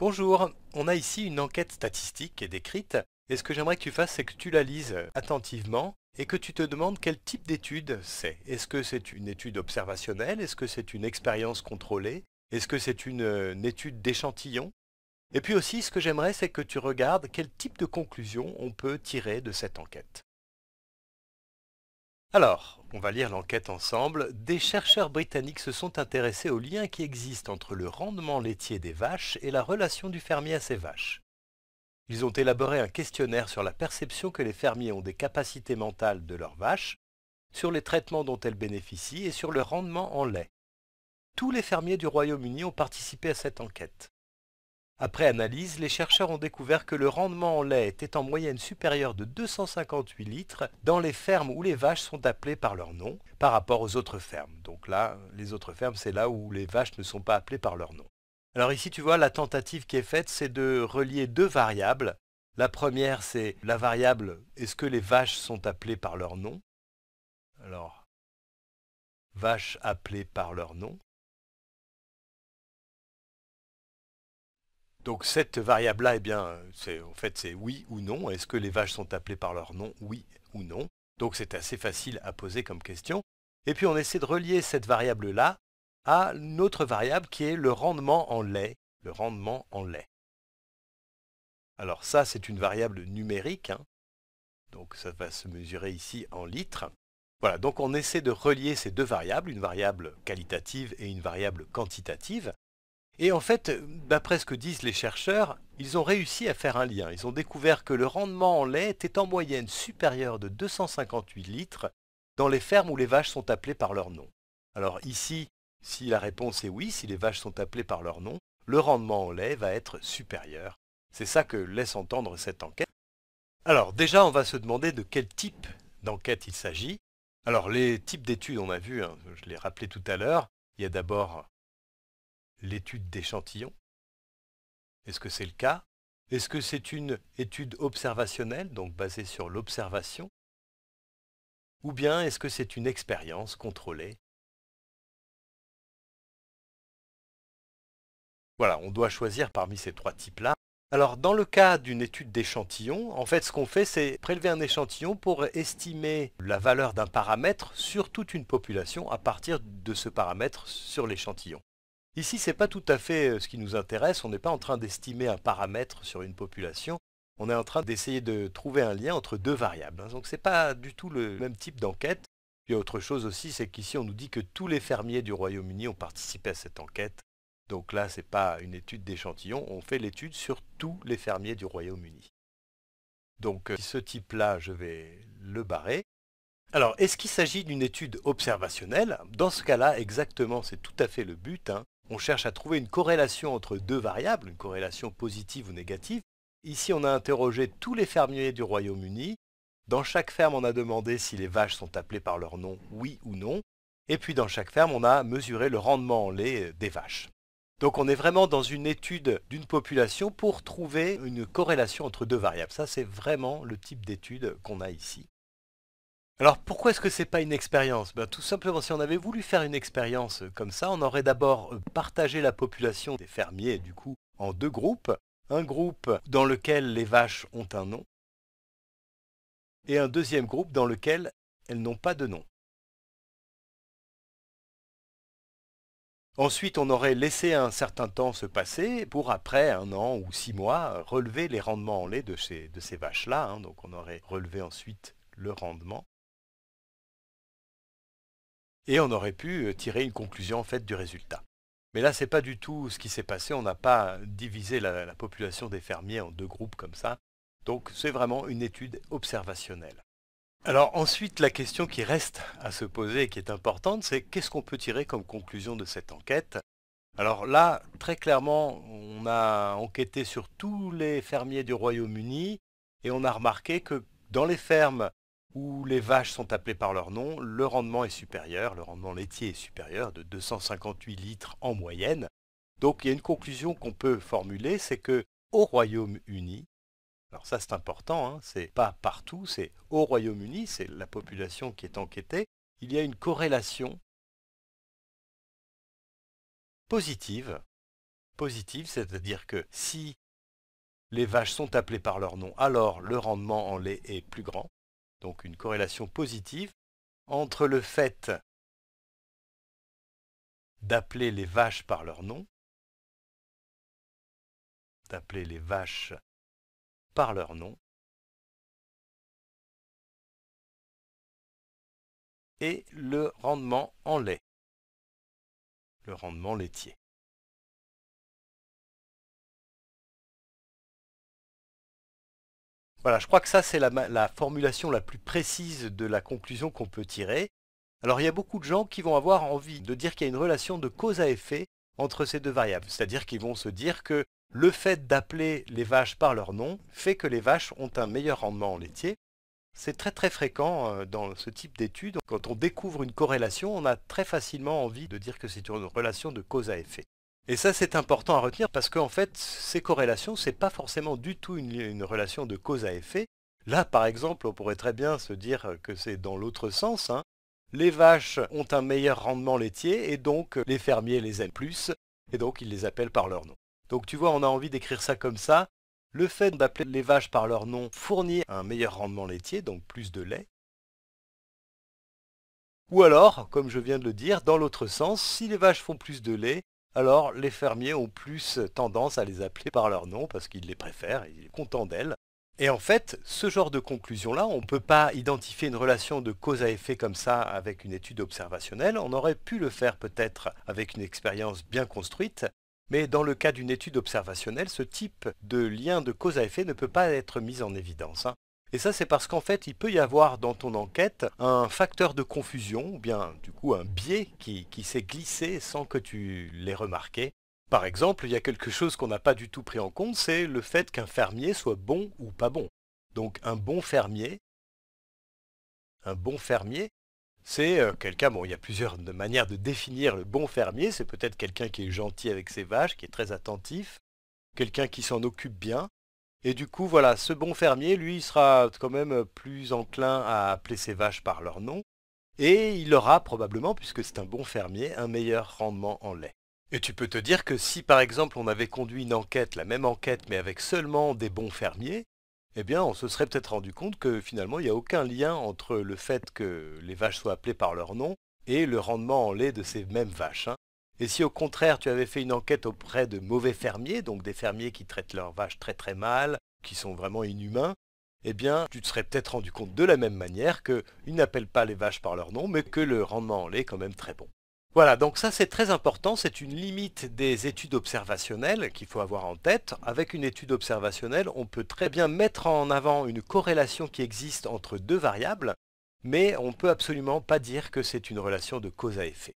Bonjour, on a ici une enquête statistique qui est décrite, et ce que j'aimerais que tu fasses, c'est que tu la lises euh, attentivement et que tu te demandes quel type d'étude c'est. Est-ce que c'est une étude observationnelle Est-ce que c'est une expérience contrôlée Est-ce que c'est une, euh, une étude d'échantillon Et puis aussi, ce que j'aimerais, c'est que tu regardes quel type de conclusion on peut tirer de cette enquête. Alors, on va lire l'enquête ensemble. Des chercheurs britanniques se sont intéressés aux lien qui existe entre le rendement laitier des vaches et la relation du fermier à ses vaches. Ils ont élaboré un questionnaire sur la perception que les fermiers ont des capacités mentales de leurs vaches, sur les traitements dont elles bénéficient et sur le rendement en lait. Tous les fermiers du Royaume-Uni ont participé à cette enquête. Après analyse, les chercheurs ont découvert que le rendement en lait était en moyenne supérieur de 258 litres dans les fermes où les vaches sont appelées par leur nom par rapport aux autres fermes. Donc là, les autres fermes, c'est là où les vaches ne sont pas appelées par leur nom. Alors ici, tu vois, la tentative qui est faite, c'est de relier deux variables. La première, c'est la variable est-ce que les vaches sont appelées par leur nom Alors, vaches appelées par leur nom. Donc cette variable-là, eh bien, en fait, c'est oui ou non. Est-ce que les vaches sont appelées par leur nom, oui ou non Donc c'est assez facile à poser comme question. Et puis on essaie de relier cette variable-là à une autre variable qui est le rendement en lait. Le rendement en lait. Alors ça, c'est une variable numérique. Hein. Donc ça va se mesurer ici en litres. Voilà, donc on essaie de relier ces deux variables, une variable qualitative et une variable quantitative. Et en fait, d'après ce que disent les chercheurs, ils ont réussi à faire un lien. Ils ont découvert que le rendement en lait était en moyenne supérieur de 258 litres dans les fermes où les vaches sont appelées par leur nom. Alors ici, si la réponse est oui, si les vaches sont appelées par leur nom, le rendement en lait va être supérieur. C'est ça que laisse entendre cette enquête. Alors déjà, on va se demander de quel type d'enquête il s'agit. Alors les types d'études, on a vu, hein, je l'ai rappelé tout à l'heure, il y a d'abord l'étude d'échantillons Est-ce que c'est le cas Est-ce que c'est une étude observationnelle, donc basée sur l'observation Ou bien est-ce que c'est une expérience contrôlée Voilà, on doit choisir parmi ces trois types-là. Alors, dans le cas d'une étude d'échantillon, en fait, ce qu'on fait, c'est prélever un échantillon pour estimer la valeur d'un paramètre sur toute une population à partir de ce paramètre sur l'échantillon. Ici, ce n'est pas tout à fait euh, ce qui nous intéresse, on n'est pas en train d'estimer un paramètre sur une population, on est en train d'essayer de trouver un lien entre deux variables. Hein. Donc n'est pas du tout le même type d'enquête. Puis autre chose aussi, c'est qu'ici on nous dit que tous les fermiers du Royaume-Uni ont participé à cette enquête. Donc là, n'est pas une étude d'échantillon, on fait l'étude sur tous les fermiers du Royaume-Uni. Donc euh, ce type-là, je vais le barrer. Alors, est-ce qu'il s'agit d'une étude observationnelle Dans ce cas-là, exactement, c'est tout à fait le but. Hein on cherche à trouver une corrélation entre deux variables, une corrélation positive ou négative. Ici, on a interrogé tous les fermiers du Royaume-Uni. Dans chaque ferme, on a demandé si les vaches sont appelées par leur nom, oui ou non. Et puis dans chaque ferme, on a mesuré le rendement en lait euh, des vaches. Donc on est vraiment dans une étude d'une population pour trouver une corrélation entre deux variables. Ça, c'est vraiment le type d'étude qu'on a ici. Alors pourquoi est-ce que c'est pas une expérience ben, Tout simplement, si on avait voulu faire une expérience euh, comme ça, on aurait d'abord euh, partagé la population des fermiers, du coup, en deux groupes. Un groupe dans lequel les vaches ont un nom, et un deuxième groupe dans lequel elles n'ont pas de nom. Ensuite, on aurait laissé un certain temps se passer pour après un an ou six mois relever les rendements en lait de ces, vaches-là. Hein. Donc on aurait relevé ensuite le rendement et on aurait pu euh, tirer une conclusion en fait du résultat. Mais là, ce n'est pas du tout ce qui s'est passé. On n'a pas divisé la, population des fermiers en deux groupes comme ça. Donc, c'est vraiment une étude observationnelle. Alors ensuite, la question qui reste à se poser et qui est importante, c'est qu'est-ce qu'on peut tirer comme conclusion de cette enquête Alors là, très clairement, on a enquêté sur tous les fermiers du Royaume-Uni et on a remarqué que dans les fermes où les vaches sont appelées par leur nom, le rendement est supérieur, le rendement laitier est supérieur de 258 litres en moyenne. Donc il y a une conclusion qu'on peut formuler, c'est que au Royaume-Uni, alors ça c'est important, hein, c'est pas partout, c'est au Royaume-Uni, c'est la population qui est enquêtée, il y a une corrélation positive. Positive, c'est-à-dire que si les vaches sont appelées par leur nom, alors le rendement en lait est plus grand donc une corrélation positive, entre le fait d'appeler les vaches par leur nom, d'appeler les vaches par leur nom, et le rendement en lait, le rendement laitier. je crois que ça c'est la, la, formulation la plus précise de la conclusion qu'on peut tirer. Alors il y a beaucoup de gens qui vont avoir envie de dire qu'il y a une relation de cause à effet entre ces deux variables, c'est-à-dire qu'ils vont se dire que le fait d'appeler les vaches par leur nom fait que les vaches ont un meilleur rendement en laitier. C'est très très fréquent euh, dans ce type d'études. Quand on découvre une corrélation, on a très facilement envie de dire que c'est une relation de cause à effet. Et ça, c'est important à retenir parce qu'en fait, ces corrélations, n'est pas forcément du tout une, relation de cause à effet. Là, par exemple, on pourrait très bien se dire que c'est dans l'autre sens. Hein. Les vaches ont un meilleur rendement laitier et donc euh, les fermiers les aiment plus et donc ils les appellent par leur nom. Donc tu vois, on a envie d'écrire ça comme ça. Le fait d'appeler les vaches par leur nom fournit un meilleur rendement laitier, donc plus de lait. Ou alors, comme je viens de le dire, dans l'autre sens, si les vaches font plus de lait, alors les fermiers ont plus tendance à les appeler par leur nom parce qu'ils les préfèrent, ils sont contents d'elles. Et en fait, ce genre de conclusion-là, on ne peut pas identifier une relation de cause à effet comme ça avec une étude observationnelle. On aurait pu le faire peut-être avec une expérience bien construite, mais dans le cas d'une étude observationnelle, ce type de lien de cause à effet ne peut pas être mis en évidence. Hein. Et ça, c'est parce qu'en fait, il peut y avoir dans ton enquête un facteur de confusion, ou bien du coup un biais qui, qui s'est glissé sans que tu l'aies remarqué. Par exemple, il y a quelque chose qu'on n'a pas du tout pris en compte, c'est le fait qu'un fermier soit bon ou pas bon. Donc un bon fermier, un bon fermier, c'est euh, quelqu'un, bon, il y a plusieurs manières de définir le bon fermier, c'est peut-être quelqu'un qui est gentil avec ses vaches, qui est très attentif, quelqu'un qui s'en occupe bien, et du coup, voilà, ce bon fermier, lui, il sera quand même plus enclin à appeler ses vaches par leur nom. Et il aura probablement, puisque c'est un bon fermier, un meilleur rendement en lait. Et tu peux te dire que si par exemple on avait conduit une enquête, la même enquête, mais avec seulement des bons fermiers, eh bien on se serait peut-être rendu compte que finalement il n'y a aucun lien entre le fait que les vaches soient appelées par leur nom et le rendement en lait de ces mêmes vaches. Hein. Et si au contraire tu avais fait une enquête auprès de mauvais fermiers, donc des fermiers qui traitent leurs vaches très très mal, qui sont vraiment inhumains, eh bien tu te serais peut-être rendu compte de la même manière qu'ils n'appellent pas les vaches par leur nom, mais que le rendement en lait est quand même très bon. Voilà, donc ça c'est très important, c'est une limite des études observationnelles qu'il faut avoir en tête. Avec une étude observationnelle, on peut très bien mettre en avant une corrélation qui existe entre deux variables, mais on ne peut absolument pas dire que c'est une relation de cause à effet.